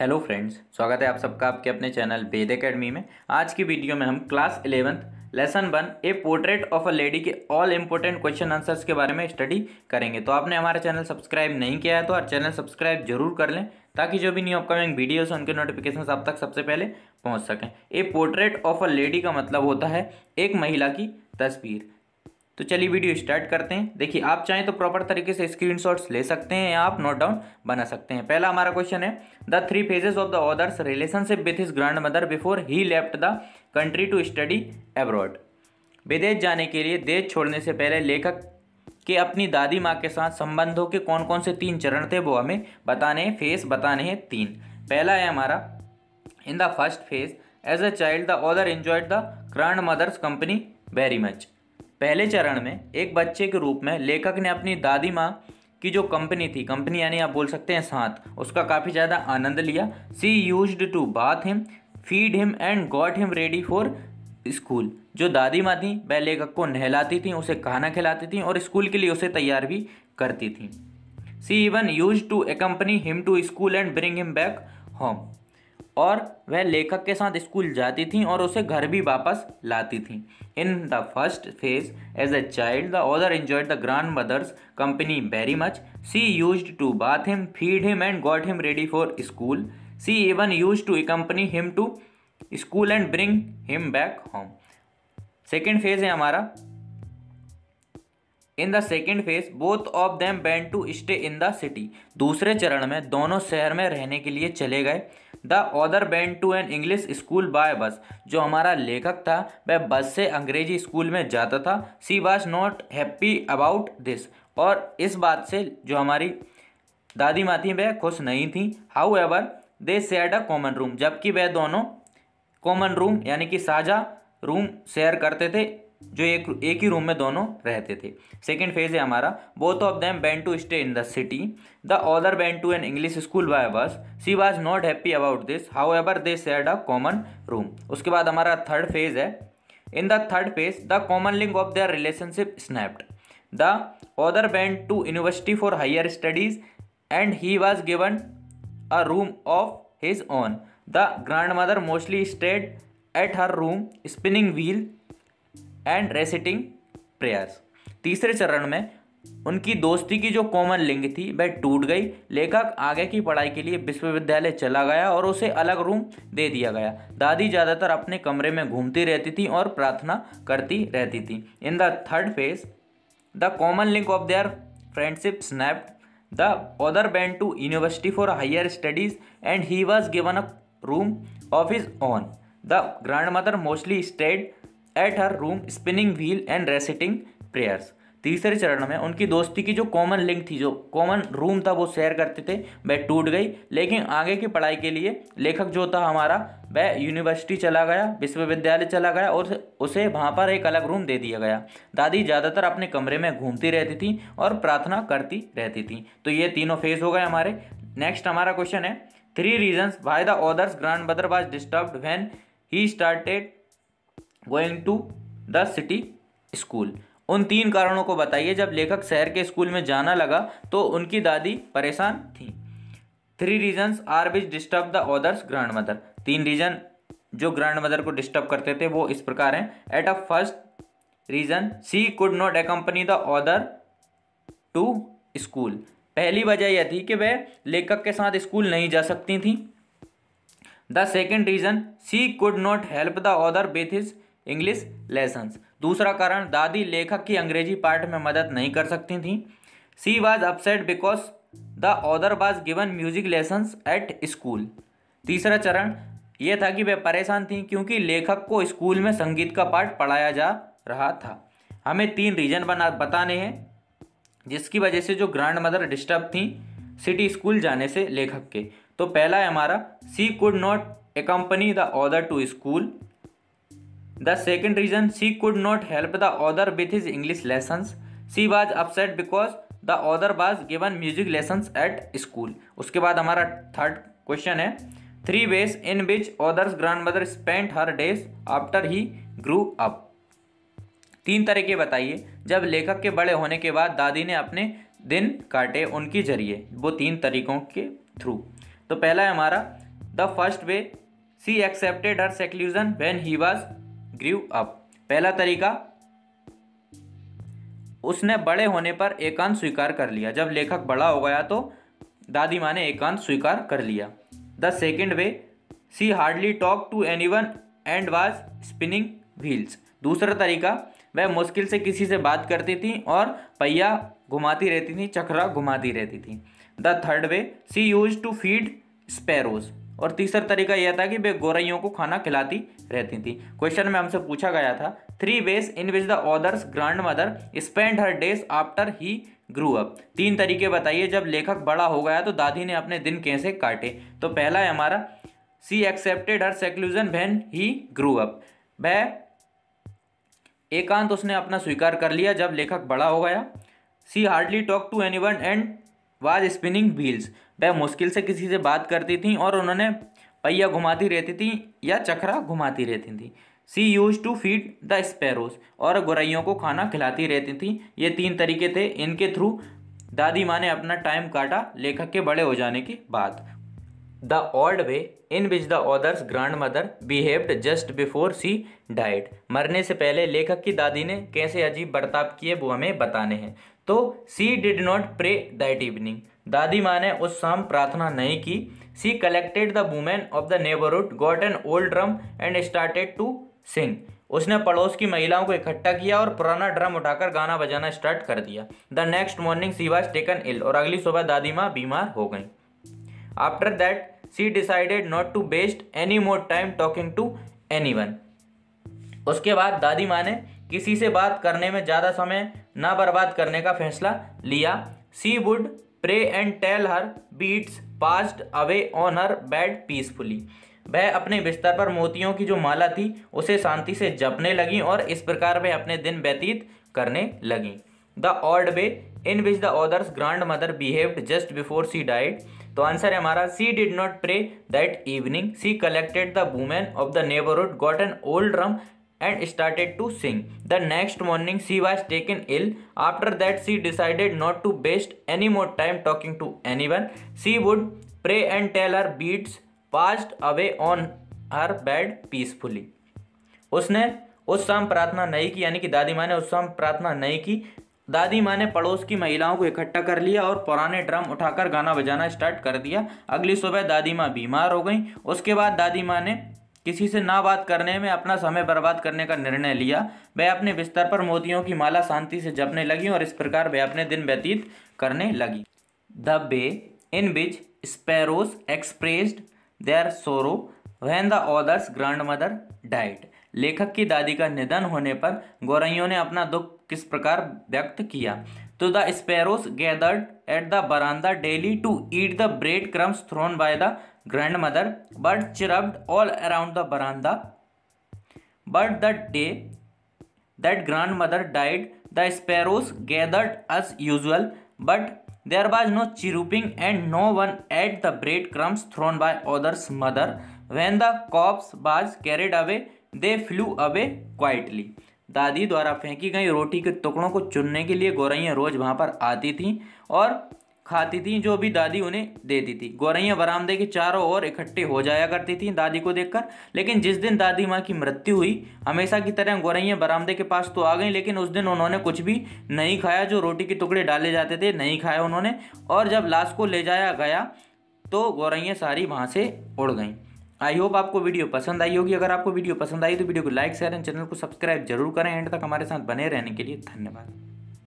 Hello friends स्वागत है आप सबका आपके अपने चैनल वेद अकेडमी में आज की वीडियो में हम class eleventh lesson one a portrait of a lady के ऑल इंपॉर्टेंट क्वेश्चन आंसर्स के बारे में स्टडी करेंगे तो आपने हमारा चैनल सब्सक्राइब नहीं किया है तो और चैनल सब्सक्राइब जरूर कर लें ताकि जो भी न्यू अपकमिंग वीडियोस हैं उनके नोटिफिकेशन आप तक सबसे पहले पहुँच सकें a portrait of a lady का मतलब होता है एक महिला की तस्वीर तो चलिए वीडियो स्टार्ट करते हैं देखिए आप चाहें तो प्रॉपर तरीके से स्क्रीनशॉट्स ले सकते हैं या आप नोट डाउन बना सकते हैं पहला हमारा क्वेश्चन है the three phases of the author's relationship with his grandmother before he left the country to study abroad विदेश जाने के लिए देश छोड़ने से पहले लेखक के अपनी दादी माँ के साथ संबंधों के कौन कौन से तीन चरण थे वो हमें बताने हैं फेस बताने हैं तीन पहला है हमारा in the first phase as a child the author enjoyed the grandmother's company very much पहले चरण में एक बच्चे के रूप में लेखक ने अपनी दादी माँ की जो कंपनी थी कंपनी यानी आप बोल सकते हैं साथ उसका काफ़ी ज़्यादा आनंद लिया she used to bath him feed him and got him ready for school जो दादी माँ थी वह लेखक को नहलाती थी उसे खाना खिलाती थी और स्कूल के लिए उसे तैयार भी करती थी she even used to accompany him to school and bring him back home और वह लेखक के साथ स्कूल जाती थी और उसे घर भी वापस लाती थी in the first phase as a child the author enjoyed the grandmother's company very much she used to bath him feed him and got him ready for school she even used to company him to school and bring him back home second phase है हमारा in the second phase both of them went to stay in the city दूसरे चरण में दोनों शहर में रहने के लिए चले गए the author went to an English school by bus जो हमारा लेखक था वह बस से अंग्रेजी स्कूल में जाता था she was not happy about this और इस बात से जो हमारी दादी माँ थी वह खुश नहीं थी however they said a common room जबकि वह दोनों कॉमन रूम यानी कि साझा रूम शेयर करते थे जो एक एक ही रूम में दोनों रहते थे सेकेंड फेज है हमारा both of them ban to stay in the city the other ban to an English school by bus she was not happy about this however they said a common room उसके बाद हमारा third phase है in the third phase the common link of their relationship snapped the other ban to university for higher studies and he was given a room of his own the grand grandmother mostly stayed at her room spinning wheel and reciting prayers तीसरे चरण में उनकी दोस्ती की जो common लिंग थी वह टूट गई लेखक आगे की पढ़ाई के लिए विश्वविद्यालय चला गया और उसे अलग रूम दे दिया गया दादी ज़्यादातर अपने कमरे में घूमती रहती थी और प्रार्थना करती रहती थी in the third phase the common link of their friendship snap the author went to university for higher studies and he was given a room of his own the grandmother mostly stayed at her room spinning wheel and reciting prayers तीसरे चरण में उनकी दोस्ती की जो common link थी जो common room था वो शेयर करते थे वह टूट गई लेकिन आगे की पढ़ाई के लिए लेखक जो था हमारा वह यूनिवर्सिटी चला गया विश्वविद्यालय चला गया और उसे वहाँ पर एक अलग रूम दे दिया गया दादी ज़्यादातर अपने कमरे में घूमती रहती थी और प्रार्थना करती रहती थी तो ये तीनों फेज हो गए हमारे नेक्स्ट हमारा क्वेश्चन है three reasons why the author's grandmother was disturb when he started going to the city school उन तीन कारणों को बताइए जब लेखक शहर के स्कूल में जाना लगा तो उनकी दादी परेशान थी three reasons are which disturb the author's grandmother तीन रीजन जो ग्रैंड मदर को डिस्टर्ब करते थे वो इस प्रकार हैं at a first reason she could not accompany the author to school पहली वजह यह थी कि वह लेखक के साथ स्कूल नहीं जा सकती थी the second reason she could not help the author with his English lessons दूसरा कारण दादी लेखक की अंग्रेजी पार्ट में मदद नहीं कर सकती थी she was upset because the author was given music lessons at school तीसरा चरण यह था कि वे परेशान थीं क्योंकि लेखक को स्कूल में संगीत का पाठ पढ़ाया जा रहा था हमें तीन रीजन बना बताने हैं जिसकी वजह से जो ग्रैंड मदर डिस्टर्ब थी सिटी स्कूल जाने से लेखक के तो पहला है हमारा she could not accompany the author to school the second reason she could not help the author with his English lesson she was upset because the author was given music lesson at school उसके बाद हमारा third question है three ways in which author's grandmother spend her days after he grew up तीन तरीके बताइए जब लेखक के बड़े होने के बाद दादी ने अपने दिन काटे उनके जरिए वो तीन तरीकों के थ्रू तो पहला है हमारा the first way she accepted her seclusion when he was grew up पहला तरीका उसने बड़े होने पर एकांत स्वीकार कर लिया जब लेखक बड़ा हो गया तो दादी माँ ने एकांत स्वीकार कर लिया the second way she hardly talk to anyone and was spinning wheels दूसरा तरीका वह मुश्किल से किसी से बात करती थी और पहिया घुमाती रहती थी चक्रा घुमाती रहती थी the third way she used to feed sparrows और तीसरा तरीका यह था कि वे गोरइयों को खाना खिलाती रहती थी क्वेश्चन में हमसे पूछा गया था three ways in which the author's grandmother spend her days after he grew up तीन तरीके बताइए जब लेखक बड़ा हो गया तो दादी ने अपने दिन कैसे काटे तो पहला है हमारा she accepted her seclusion when he grew up वह एकांत उसने अपना स्वीकार कर लिया जब लेखक बड़ा हो गया she hardly talk to anyone and was spinning wheels वह मुश्किल से किसी से बात करती थी और उन्होंने पहिया घुमाती रहती थी या चखरा घुमाती रहती थी she used to feed the sparrows और गुरैयों को खाना खिलाती रहती थी ये तीन तरीके थे इनके थ्रू दादी माँ ने अपना टाइम काटा लेखक के बड़े हो जाने के बाद the old way in which the author's grandmother behaved just before she died मरने से पहले लेखक की दादी ने कैसे अजीब बर्ताव किए वो हमें बताने हैं तो she did not pray that evening दादी माँ ने उस शाम प्रार्थना नहीं की she collected the women of the neighbourhood got an old drum and started to sing उसने पड़ोस की महिलाओं को इकट्ठा किया और पुराना ड्रम उठाकर गाना बजाना स्टार्ट कर दिया the next morning she was taken ill और अगली सुबह दादी माँ बीमार हो गई after that she decided not to waste any more time talking to anyone उसके बाद दादी माँ ने किसी से बात करने में ज़्यादा समय ना बर्बाद करने का फैसला लिया she would pray and tell her beads passed away on her bed peacefully वह अपने बिस्तर पर मोतियों की जो माला थी उसे शांति से जपने लगी और इस प्रकार वह अपने दिन व्यतीत करने लगी the old way in which the author's grandmother behaved just before she died तो आंसर है हमारा she did not pray that evening she collected the women of the neighbourhood got an old drum and started to sing the next morning she was taken ill after that she decided not to waste any more time talking to anyone she would pray and tell Taylor beats passed away on her bed peacefully उसने उस शाम प्रार्थना नहीं की यानी कि दादी माँ ने उस शाम प्रार्थना नहीं की दादी माँ ने पड़ोस की महिलाओं को इकट्ठा कर लिया और पुराने ड्रम उठाकर गाना बजाना स्टार्ट कर दिया अगली सुबह दादी माँ बीमार हो गई उसके बाद दादी माँ ने किसी से ना बात करने में अपना समय बर्बाद करने का निर्णय लिया वह अपने बिस्तर पर मोतियों की माला शांति से जपने लगी और इस प्रकार वह अपने दिन व्यतीत करने लगी the way in which sparrows expressed their sorrow when the author's grandmother died लेखक की दादी का निधन होने पर गौरैयों ने अपना दुख किस प्रकार व्यक्त किया तो the sparrows gathered at the veranda daily to eat the bread crumbs thrown by the grandmother. Birds chirped all around the veranda. But the day that grandmother died, the sparrows gathered as usual, but there was no chirruping and no one ate the breadcrumbs thrown by others' mother. When the corpse was carried away, they flew away quietly. दादी द्वारा फेंकी गई रोटी के टुकड़ों को चुनने के लिए गौरैयाँ रोज वहाँ पर आती थीं और खाती थीं जो भी दादी उन्हें देती थी गौरैया बरामदे के चारों ओर इकट्ठे हो जाया करती थीं दादी को देखकर लेकिन जिस दिन दादी माँ की मृत्यु हुई हमेशा की तरह गौरैया बरामदे के पास तो आ गई लेकिन उस दिन उन्होंने कुछ भी नहीं खाया जो रोटी के टुकड़े डाले जाते थे नहीं खाया उन्होंने और जब लाश को ले जाया गया तो गौरैया सारी वहाँ से उड़ गई आई होप आपको वीडियो पसंद आई होगी अगर आपको वीडियो पसंद आई तो वीडियो को लाइक शेयर एंड चैनल को सब्सक्राइब जरूर करें एंड तक हमारे साथ बने रहने के लिए धन्यवाद